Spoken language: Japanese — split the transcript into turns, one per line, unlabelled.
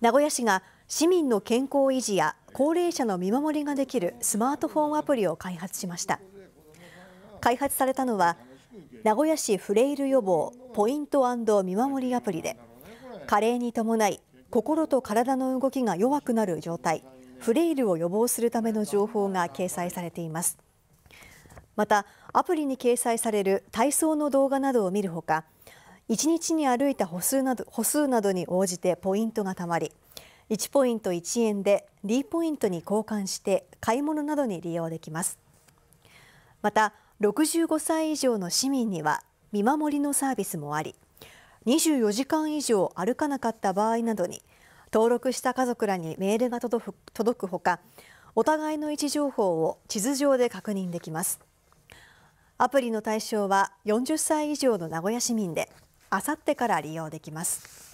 名古屋市が市民の健康維持や高齢者の見守りができるスマートフォンアプリを開発しました開発されたのは名古屋市フレイル予防ポイント見守りアプリで加齢に伴い心と体の動きが弱くなる状態フレイルを予防するための情報が掲載されていますまたアプリに掲載される体操の動画などを見るほか1日に歩いた歩数など歩数などに応じてポイントがたまり1ポイント1円で D ポイントに交換して買い物などに利用できますまた65歳以上の市民には見守りのサービスもあり24時間以上歩かなかった場合などに登録した家族らにメールが届く届くほかお互いの位置情報を地図上で確認できますアプリの対象は40歳以上の名古屋市民であさってから利用できます。